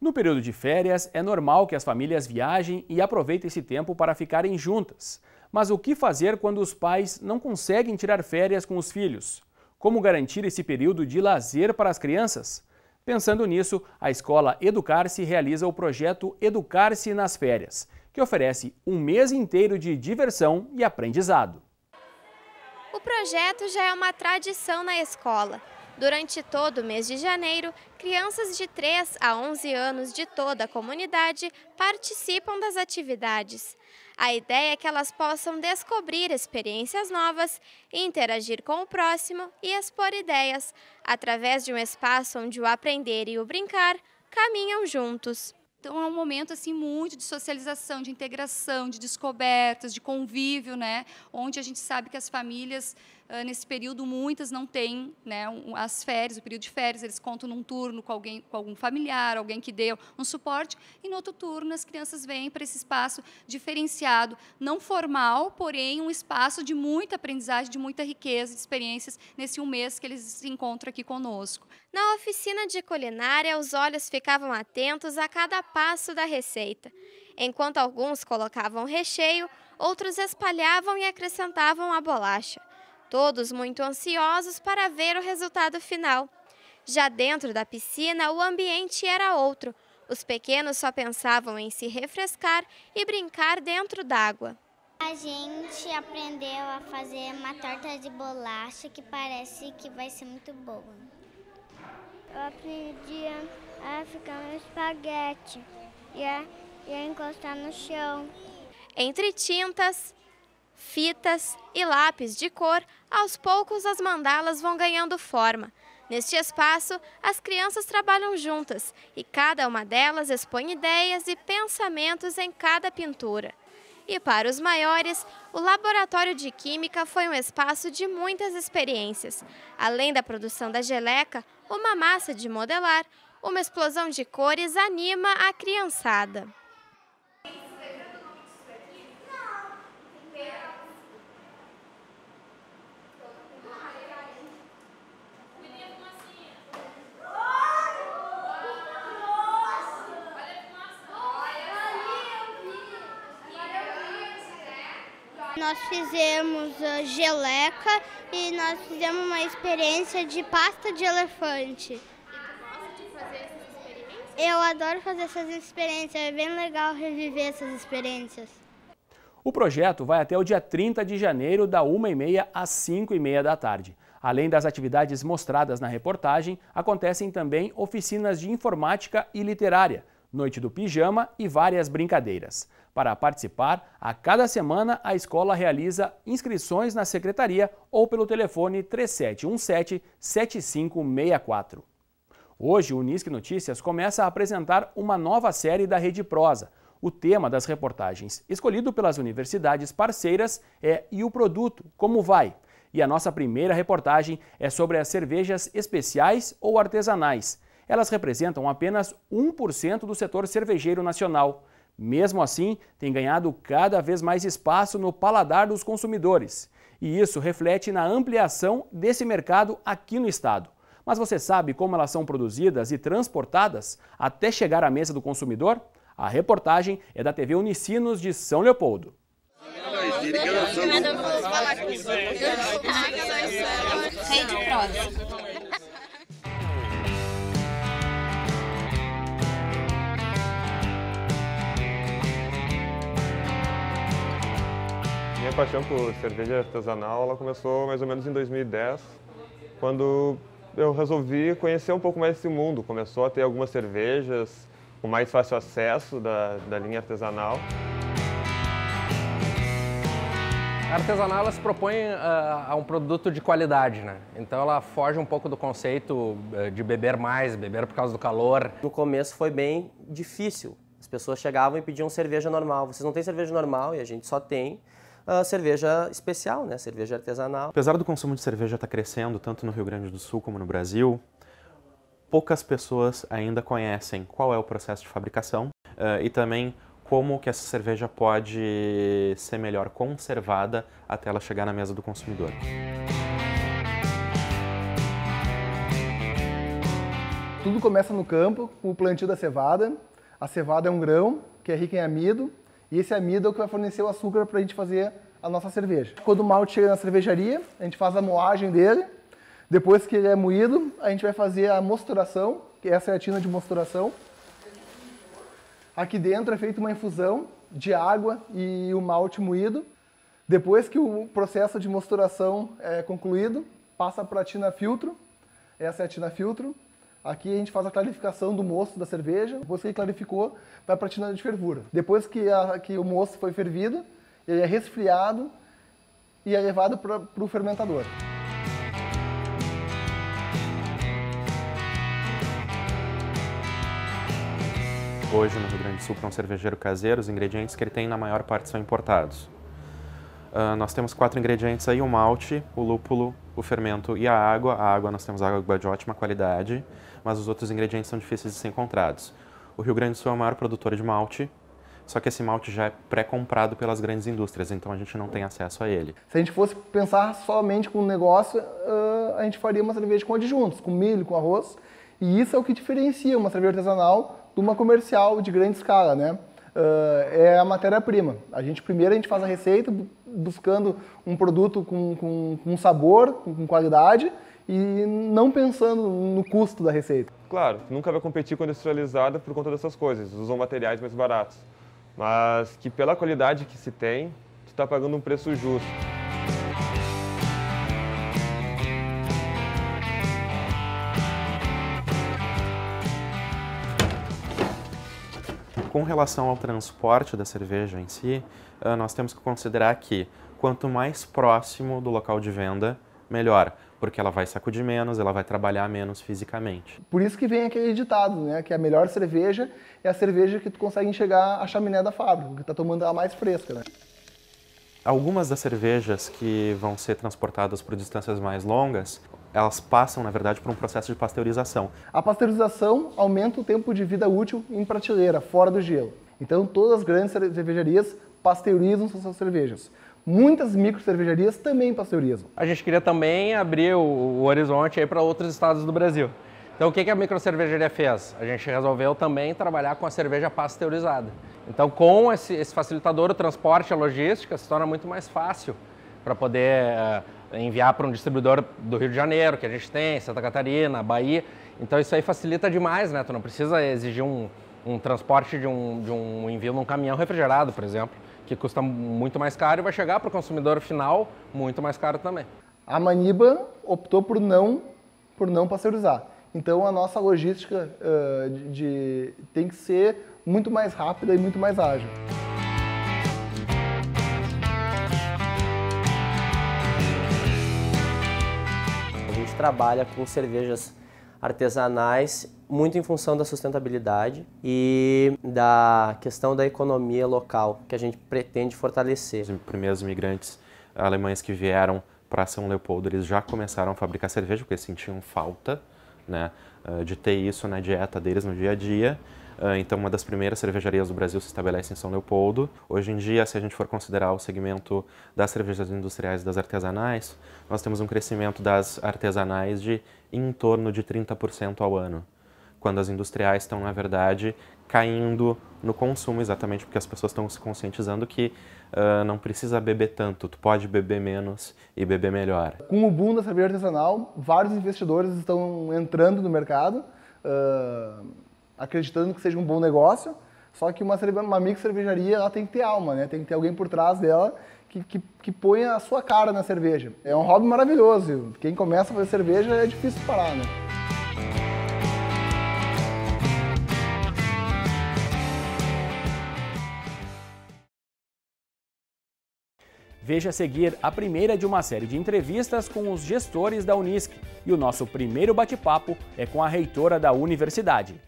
No período de férias, é normal que as famílias viajem e aproveitem esse tempo para ficarem juntas. Mas o que fazer quando os pais não conseguem tirar férias com os filhos? Como garantir esse período de lazer para as crianças? Pensando nisso, a escola Educar-se realiza o projeto Educar-se nas Férias, que oferece um mês inteiro de diversão e aprendizado. O projeto já é uma tradição na escola. Durante todo o mês de janeiro, crianças de 3 a 11 anos de toda a comunidade participam das atividades. A ideia é que elas possam descobrir experiências novas, interagir com o próximo e expor ideias, através de um espaço onde o aprender e o brincar caminham juntos. Então é um momento assim muito de socialização, de integração, de descobertas, de convívio, né? Onde a gente sabe que as famílias ah, nesse período, muitas não têm né, as férias, o período de férias, eles contam num turno com, alguém, com algum familiar, alguém que deu um suporte, e no outro turno as crianças vêm para esse espaço diferenciado, não formal, porém um espaço de muita aprendizagem, de muita riqueza de experiências nesse um mês que eles se encontram aqui conosco. Na oficina de culinária, os olhos ficavam atentos a cada passo da receita. Enquanto alguns colocavam recheio, outros espalhavam e acrescentavam a bolacha todos muito ansiosos para ver o resultado final. Já dentro da piscina, o ambiente era outro. Os pequenos só pensavam em se refrescar e brincar dentro d'água. A gente aprendeu a fazer uma torta de bolacha que parece que vai ser muito boa. Eu aprendi a ficar no espaguete e a, e a encostar no chão. Entre tintas, fitas e lápis de cor, aos poucos as mandalas vão ganhando forma. Neste espaço, as crianças trabalham juntas e cada uma delas expõe ideias e pensamentos em cada pintura. E para os maiores, o Laboratório de Química foi um espaço de muitas experiências. Além da produção da geleca, uma massa de modelar, uma explosão de cores anima a criançada. nós fizemos ah, geleca e nós fizemos uma experiência de pasta de elefante. E tu gosta de fazer essas experiências? Eu adoro fazer essas experiências, é bem legal reviver essas experiências. O projeto vai até o dia 30 de janeiro, da 1h30 às 5h30 da tarde. Além das atividades mostradas na reportagem, acontecem também oficinas de informática e literária, noite do pijama e várias brincadeiras. Para participar, a cada semana a escola realiza inscrições na secretaria ou pelo telefone 3717-7564. Hoje, o Unisque Notícias começa a apresentar uma nova série da Rede Prosa. O tema das reportagens escolhido pelas universidades parceiras é E o produto? Como vai? E a nossa primeira reportagem é sobre as cervejas especiais ou artesanais elas representam apenas 1% do setor cervejeiro nacional. Mesmo assim, tem ganhado cada vez mais espaço no paladar dos consumidores. E isso reflete na ampliação desse mercado aqui no estado. Mas você sabe como elas são produzidas e transportadas até chegar à mesa do consumidor? A reportagem é da TV Unicinos de São Leopoldo. prosa. minha paixão por cerveja artesanal ela começou mais ou menos em 2010, quando eu resolvi conhecer um pouco mais esse mundo. Começou a ter algumas cervejas com mais fácil acesso da, da linha artesanal. A artesanal ela se propõe uh, ah, a um produto de qualidade, né? Então ela foge um pouco do conceito uh, de beber mais, beber por causa do calor. No começo foi bem difícil. As pessoas chegavam e pediam cerveja normal. Vocês não têm cerveja normal e a gente só tem uh, cerveja especial, né? cerveja artesanal. Apesar do consumo de cerveja estar tá crescendo tanto no Rio Grande do Sul como no Brasil, poucas pessoas ainda conhecem qual é o processo de fabricação uh, e também como que essa cerveja pode ser melhor conservada até ela chegar na mesa do consumidor. Tudo começa no campo, com o plantio da cevada. A cevada é um grão que é rico em amido e esse amido é o que vai fornecer o açúcar para a gente fazer a nossa cerveja. Quando o malte chega na cervejaria, a gente faz a moagem dele. Depois que ele é moído, a gente vai fazer a mosturação, que essa é a tina de mosturação. Aqui dentro é feita uma infusão de água e o malte moído. Depois que o processo de mosturação é concluído, passa para a tina filtro. Essa é a tina filtro, Aqui a gente faz a clarificação do moço da cerveja. Depois que ele clarificou, vai para a tigela de fervura. Depois que, a, que o moço foi fervido, ele é resfriado e é levado para o fermentador. Hoje, no Rio Grande do Sul, para um cervejeiro caseiro, os ingredientes que ele tem na maior parte são importados. Uh, nós temos quatro ingredientes aí, o malte, o lúpulo, o fermento e a água. A água, nós temos água de ótima qualidade, mas os outros ingredientes são difíceis de ser encontrados. O Rio Grande do Sul é o maior produtor de malte, só que esse malte já é pré-comprado pelas grandes indústrias, então a gente não tem acesso a ele. Se a gente fosse pensar somente com o negócio, uh, a gente faria uma cerveja com adjuntos, com milho, com arroz, e isso é o que diferencia uma cerveja artesanal de uma comercial de grande escala, né? Uh, é a matéria-prima. A gente primeiro a gente faz a receita, buscando um produto com, com, com sabor, com, com qualidade e não pensando no custo da receita. Claro, nunca vai competir com a industrializada por conta dessas coisas, usam materiais mais baratos. Mas que pela qualidade que se tem, tu está pagando um preço justo. com relação ao transporte da cerveja em si, ah, nós temos que considerar que quanto mais próximo do local de venda, melhor, porque ela vai sacudir menos, ela vai trabalhar menos fisicamente. Por isso que vem aquele ditado, né, que a melhor cerveja é a cerveja que tu consegue enxergar a chaminé da fábrica, que tá tomando ela mais fresca, né? Algumas das cervejas que vão ser transportadas por distâncias mais longas, elas passam, na verdade, por um processo de pasteurização. A pasteurização aumenta o tempo de vida útil em prateleira, fora do gelo. Então, todas as grandes cervejarias pasteurizam suas cervejas. Muitas micro cervejarias também pasteurizam. A gente queria também abrir o, horizonte para outros estados do Brasil. Então o que a microcervejaria fez? A gente resolveu também trabalhar com a cerveja pasteurizada. Então com esse, esse facilitador, o transporte, a logística se torna muito mais fácil para poder uh, enviar para um distribuidor do Rio de Janeiro, que a gente tem, Santa Catarina, Bahia. Então isso aí facilita demais, né? Tu não precisa exigir um, um transporte de um, de um envio num caminhão refrigerado, por exemplo, que custa muito mais caro e vai chegar para o consumidor final muito mais caro também. A Maniba optou por não, por não pasteurizar. Então a nossa logística uh, de, de, tem que ser muito mais rápida e muito mais ágil. A gente trabalha com cervejas artesanais muito em função da sustentabilidade e da questão da economia local que a gente pretende fortalecer. Os primeiros imigrantes alemães que vieram para São Leopoldo, eles já começaram a fabricar cerveja porque sentiam falta né, ah, de ter isso na dieta deles no dia a dia. Ah, então, uma das primeiras cervejarias do Brasil se estabelece em São Leopoldo. Hoje em dia, se a gente for considerar o segmento das cervejas industriais e das artesanais, nós temos um crescimento das artesanais de em torno de 30% ao ano quando as industriais estão, na verdade, caindo no consumo, exatamente porque as pessoas estão se conscientizando que uh, não precisa beber tanto, tu pode beber menos e beber melhor. Com o boom da cerveja artesanal, vários investidores estão entrando no mercado, uh, acreditando que seja um bom negócio, só que uma, uma cervejaria ela tem que ter alma, né? tem que ter alguém por trás dela que, que, que põe a sua cara na cerveja. É um hobby maravilhoso, quem começa a fazer cerveja é difícil parar. Né? Veja a seguir a primeira de uma série de entrevistas com os gestores da Unisc. E o nosso primeiro bate-papo é com a reitora da universidade.